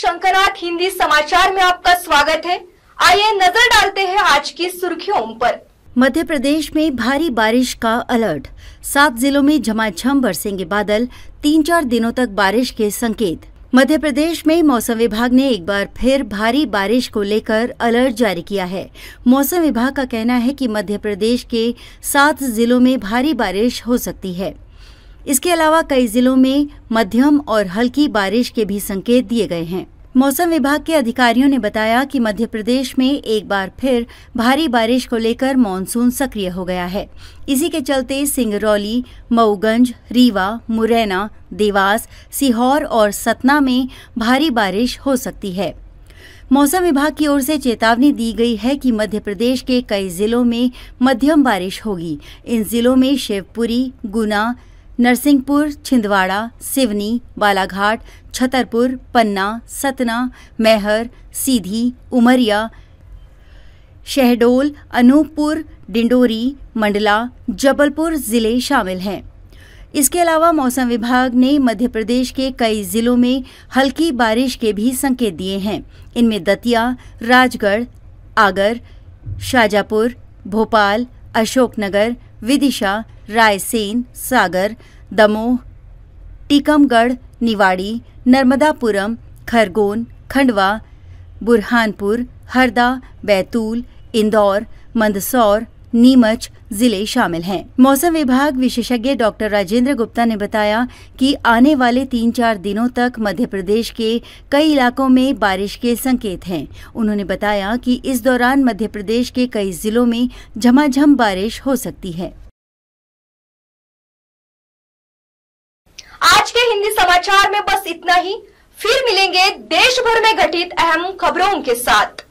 शंकरनाथ हिंदी समाचार में आपका स्वागत है आइए नजर डालते हैं आज की सुर्खियों पर मध्य प्रदेश में भारी बारिश का अलर्ट सात जिलों में झमाझम बरसेंगे बादल तीन चार दिनों तक बारिश के संकेत मध्य प्रदेश में मौसम विभाग ने एक बार फिर भारी बारिश को लेकर अलर्ट जारी किया है मौसम विभाग का कहना है कि मध्य प्रदेश के सात जिलों में भारी बारिश हो सकती है इसके अलावा कई जिलों में मध्यम और हल्की बारिश के भी संकेत दिए गए हैं मौसम विभाग के अधिकारियों ने बताया कि मध्य प्रदेश में एक बार फिर भारी बारिश को लेकर मानसून सक्रिय हो गया है इसी के चलते सिंगरौली मऊगंज रीवा मुरैना देवास सीहोर और सतना में भारी बारिश हो सकती है मौसम विभाग की ओर से चेतावनी दी गई है कि मध्य प्रदेश के कई जिलों में मध्यम बारिश होगी इन जिलों में शिवपुरी गुना नरसिंहपुर छिंदवाड़ा सिवनी बालाघाट छतरपुर पन्ना सतना मैहर सीधी उमरिया शहडोल अनूपपुर डिंडोरी मंडला जबलपुर ज़िले शामिल हैं इसके अलावा मौसम विभाग ने मध्य प्रदेश के कई ज़िलों में हल्की बारिश के भी संकेत दिए हैं इनमें दतिया राजगढ़ आगर शाजापुर भोपाल अशोकनगर विदिशा रायसेन सागर दमोह टीकमगढ़ निवाड़ी नर्मदापुरम खरगोन खंडवा बुरहानपुर हरदा बैतूल इंदौर मंदसौर नीमच जिले शामिल हैं। मौसम विभाग विशेषज्ञ डॉक्टर राजेंद्र गुप्ता ने बताया कि आने वाले तीन चार दिनों तक मध्य प्रदेश के कई इलाकों में बारिश के संकेत हैं उन्होंने बताया कि इस दौरान मध्य प्रदेश के कई जिलों में झमाझम बारिश हो सकती है आज के हिंदी समाचार में बस इतना ही फिर मिलेंगे देश भर में घटित अहम खबरों के साथ